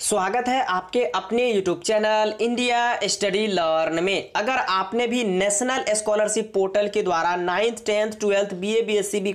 स्वागत है आपके अपने YouTube channel India study learn में अगर आपने भी नेशनल स्कॉलरशिप पोर्टल के द्वारा ninth tenth twelfth B A B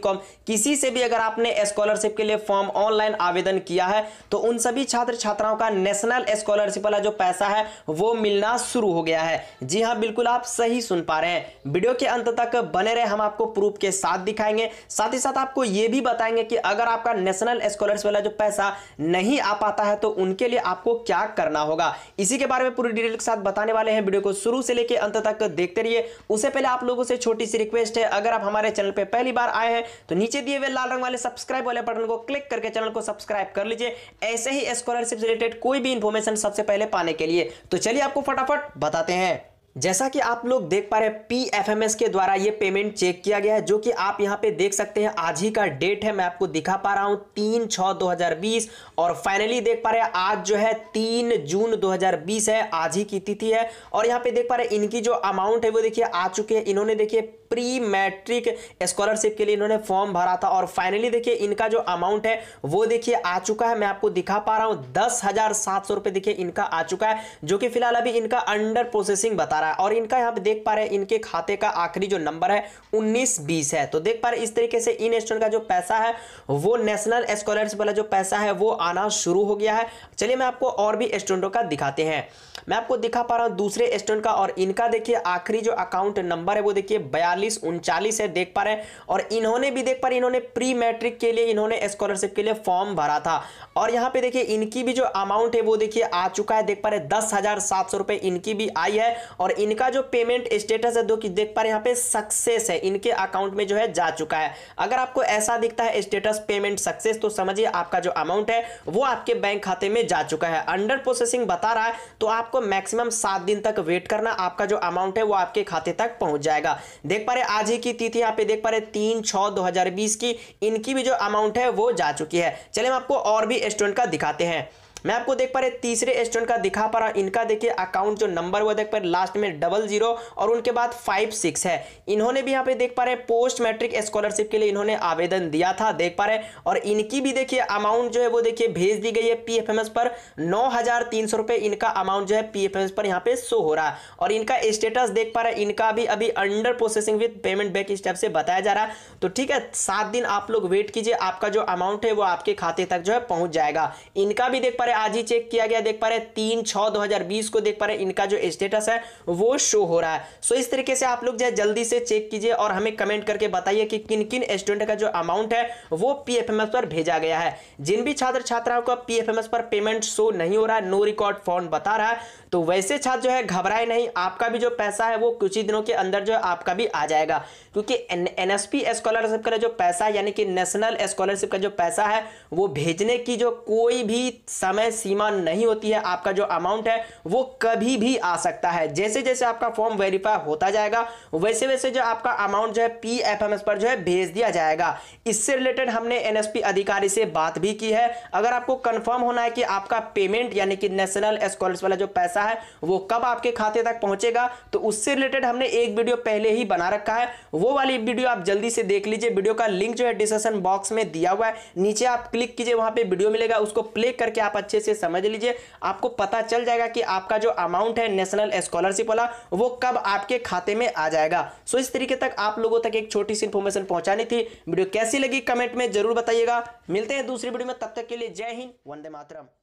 किसी से भी अगर आपने स्कॉलरशिप के लिए फॉर्म ऑनलाइन आवेदन किया है तो उन सभी छात्र छात्राओं का नेशनल स्कॉलरशिप वाला जो पैसा है वो मिलना शुरू हो गया है जी हाँ बिल्कुल आप सही सुन पा रहे हैं वीडियो के अंत तक बने रहे हम आपको प्रूफ के साथ दिखाएंगे साथ ही साथ आपको ये भी बताएंगे कि अगर आपका नेशनल स्कॉलरशिप वाला जो पैसा नहीं आ पाता है तो उनके लिए आपको क्या करना होगा इसी के बारे में पूरी डिटेल के साथ बताने वाले हैं वीडियो को शुरू से लेकर अंत तक देखते रहिए उससे पहले आप लोगों से छोटी सी रिक्वेस्ट है अगर आप हमारे चैनल पर पहली बार आए हैं तो नीचे दिए हुए लाल रंग वाले सब्सक्राइब वाले बटन को क्लिक करके चैनल को सब्सक्राइब कर लीजिए ऐसे ही स्कॉलरशिप रिलेटेड कोई भी इंफॉर्मेशन सबसे पहले पाने के लिए तो चलिए आपको फटाफट बताते हैं जैसा कि आप लोग देख पा रहे हैं पी एफ एम एस के द्वारा ये पेमेंट चेक किया गया है जो कि आप यहाँ पे देख सकते हैं आज ही का डेट है मैं आपको दिखा पा रहा हूँ तीन छः दो हज़ार बीस और फाइनली देख पा रहे हैं आज जो है तीन जून दो हज़ार बीस है आज ही की तिथि है और यहाँ पे देख पा रहे हैं इनकी जो अमाउंट है वो देखिए आ चुके हैं इन्होंने देखिए प्री मैट्रिक स्कॉलरशिप के लिए इन्होंने फॉर्म भरा था और फाइनली देखिए इनका जो अमाउंट है वो देखिए आ चुका है मैं आपको दिखा पा रहा हूं दस हजार सात सौ रुपए देखिए इनका आ चुका है जो कि फिलहाल अभी इनका अंडर प्रोसेसिंग बता रहा है और इनका यहां पर देख पा रहे हैं इनके खाते का आखिरी जो नंबर है उन्नीस बीस है तो देख पा रहे इस तरीके से इन स्टूडेंट का जो पैसा है वो नेशनल स्कॉलरशिप वाला जो पैसा है वो आना शुरू हो गया है चलिए मैं आपको और भी स्टूडेंटों का दिखाते हैं मैं आपको दिखा पा रहा हूं दूसरे स्टूडेंट का और इनका देखिए आखिरी जो अकाउंट नंबर है वो देखिए बयालीस चालीस उनचालीस है देख पा रहे हैं और इन्होंने भी देख पा रहे इन्होंने प्री मैट्रिक के लिए इन्होंने स्कॉलरशिप के लिए फॉर्म भरा था और यहाँ पे देखिए इनकी भी जो अमाउंट है वो देखिए आ चुका है देख पा रहे दस हजार सात सौ रुपए इनकी भी आई है और इनका जो पेमेंट स्टेटस है दो कि देख पा रहे यहाँ पे सक्सेस है इनके अकाउंट में जो है जा चुका है अगर आपको ऐसा दिखता है स्टेटस पेमेंट सक्सेस तो समझिए आपका जो अमाउंट है वो आपके बैंक खाते में जा चुका है अंडर प्रोसेसिंग बता रहा है तो आपको मैक्सिमम सात दिन तक वेट करना आपका जो अमाउंट है वो आपके खाते तक पहुंच जाएगा देख पा पा रहे आज ही की तिथि यहाँ पे देख पा रहे तीन छ दो हजार बीस की इनकी भी जो अमाउंट है वो जा चुकी है चले हम आपको और भी स्टूडेंट का दिखाते हैं मैं आपको देख पा रहे तीसरे स्टूडेंट का दिखा पा रहा हूँ इनका देखिए अकाउंट जो नंबर वो देख पा रहे लास्ट में डबल जीरो और उनके बाद फाइव सिक्स है इन्होंने भी यहाँ पे देख पा रहे पोस्ट मैट्रिक स्कॉलरशिप के लिए इन्होंने आवेदन दिया था देख पा रहे और इनकी भी देखिए अमाउंट जो है वो देखिए भेज दी गई है पी पर नौ रुपए इनका अमाउंट जो है पी पर यहाँ पे शो हो रहा है और इनका स्टेटस देख पा रहे इनका भी अभी under processing with payment back step से बताया जा रहा है तो ठीक है सात दिन आप लोग वेट कीजिए आपका जो अमाउंट है वो आपके खाते तक जो है पहुंच जाएगा इनका भी देख पा रहे है आज ही चेक किया गया देख पा रहे हैं तीन छह दो हजार बीस को देख पा रहे हैं इनका जो स्टेटस है वो शो हो रहा है सो इस तरीके से आप लोग जो है जल्दी से चेक कीजिए और हमें कमेंट करके बताइए कि किन किन स्टूडेंट का जो अमाउंट है वो पी पर भेजा गया है जिन भी छात्र छात्राओं का पी पर पेमेंट शो नहीं हो रहा है नो रिकॉर्ड फॉर्म बता रहा है तो वैसे छात्र जो है घबराए नहीं आपका भी जो पैसा है वो कुछ ही दिनों के अंदर जो है आपका भी आ जाएगा क्योंकि एनएसपी स्कॉलरशिप का जो पैसा यानी कि नेशनल स्कॉलरशिप का जो पैसा है वो भेजने की जो कोई भी समय समय सीमा नहीं होती है आपका जो अमाउंट है वो कभी भी आ सकता है जैसे जैसे आपका फॉर्म वेरीफाई होता जाएगा वैसे वैसे जो आपका अमाउंट जो है पी पर जो है भेज दिया जाएगा इससे रिलेटेड हमने एनएसपी अधिकारी से बात भी की है अगर आपको कंफर्म होना है कि आपका पेमेंट यानी कि नेशनल स्कॉलर्स वाला जो पैसा है वो कब आपके खाते तक पहुंचेगा तो उससे रिलेटेड हमने एक वीडियो पहले ही बना रखा है वो वाली वीडियो आप जल्दी से देख लीजिए वीडियो का लिंक जो है डिस्क्रिप्शन बॉक्स में दिया हुआ है नीचे आप क्लिक कीजिए वहां पे वीडियो मिलेगा उसको प्ले करके आप अच्छे अच्छे से समझ लीजिए आपको पता चल जाएगा कि आपका जो अमाउंट है नेशनल स्कॉलरशिप वाला वो कब आपके खाते में आ जाएगा सो इस तरीके तक आप लोगों तक एक छोटी सी इन्फॉर्मेशन पहुंचानी थी वीडियो कैसी लगी कमेंट में जरूर बताइएगा मिलते हैं दूसरी वीडियो में तब तक के लिए जय हिंद वंदे मातरम